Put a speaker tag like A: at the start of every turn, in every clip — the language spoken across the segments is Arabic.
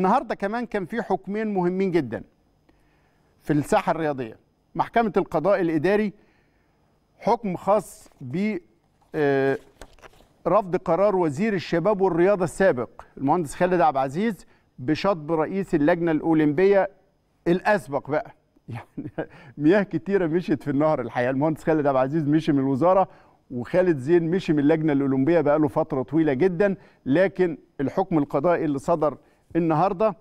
A: النهارده كمان كان في حكمين مهمين جدا في الساحه الرياضيه محكمه القضاء الاداري حكم خاص ب آه، رفض قرار وزير الشباب والرياضه السابق المهندس خالد عبد العزيز بشطب رئيس اللجنه الاولمبيه الاسبق بقى يعني مياه كتيره مشيت في النهر الحقيقه المهندس خالد عبد العزيز مشي من الوزاره وخالد زين مشي من اللجنه الاولمبيه بقى له فتره طويله جدا لكن الحكم القضائي اللي صدر النهارده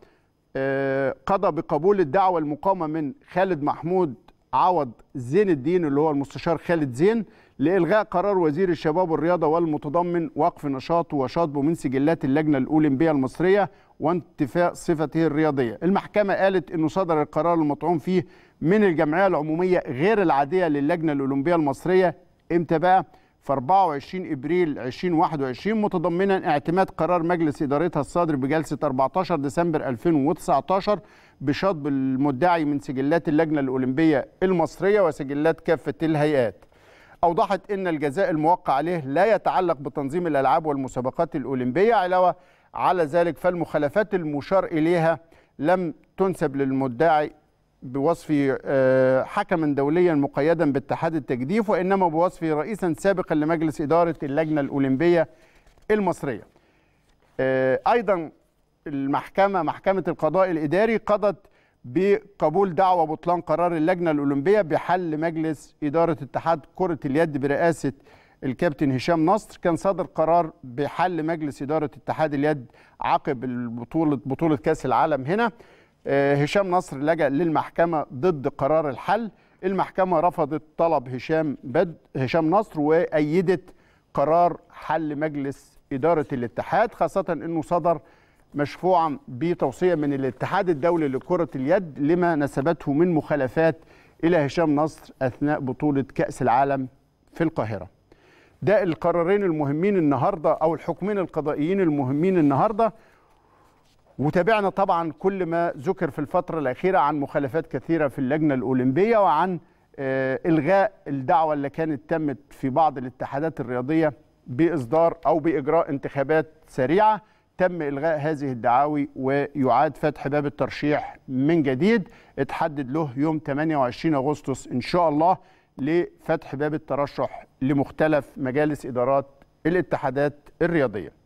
A: آه، قضى بقبول الدعوه المقامه من خالد محمود عوض زين الدين اللي هو المستشار خالد زين لإلغاء قرار وزير الشباب والرياضة والمتضمن وقف نشاطه وشاطبه من سجلات اللجنة الأولمبية المصرية وانتفاء صفته الرياضية المحكمة قالت أنه صدر القرار المطعون فيه من الجمعية العمومية غير العادية للجنة الأولمبية المصرية إمتى بقى؟ في 24 ابريل 2021 متضمنا اعتماد قرار مجلس ادارتها الصادر بجلسه 14 ديسمبر 2019 بشطب المدعي من سجلات اللجنه الاولمبيه المصريه وسجلات كافه الهيئات. اوضحت ان الجزاء الموقع عليه لا يتعلق بتنظيم الالعاب والمسابقات الاولمبيه علاوه على ذلك فالمخالفات المشار اليها لم تنسب للمدعي بوصف آه، حكما دوليا مقيدا باتحاد التجديف وإنما بوصف رئيسا سابقا لمجلس إدارة اللجنة الأولمبية المصرية آه، أيضا المحكمة محكمة القضاء الإداري قضت بقبول دعوى بطلان قرار اللجنة الأولمبية بحل مجلس إدارة اتحاد كرة اليد برئاسة الكابتن هشام نصر كان صدر قرار بحل مجلس إدارة اتحاد اليد عقب البطوله بطولة كأس العالم هنا آه، هشام نصر لجأ للمحكمة ضد قرار الحل المحكمة رفضت طلب هشام بد هشام نصر وأيدت قرار حل مجلس إدارة الاتحاد خاصة أنه صدر مشفوعا بتوصية من الاتحاد الدولي لكرة اليد لما نسبته من مخالفات إلى هشام نصر أثناء بطولة كأس العالم في القاهرة ده القرارين المهمين النهاردة أو الحكمين القضائيين المهمين النهاردة وتابعنا طبعا كل ما ذكر في الفترة الأخيرة عن مخالفات كثيرة في اللجنة الأولمبية وعن آه، إلغاء الدعوة اللي كانت تمت في بعض الاتحادات الرياضية بإصدار أو بإجراء انتخابات سريعة تم إلغاء هذه الدعاوي ويعاد فتح باب الترشيح من جديد اتحدد له يوم 28 أغسطس إن شاء الله لفتح باب الترشح لمختلف مجالس إدارات الاتحادات الرياضيه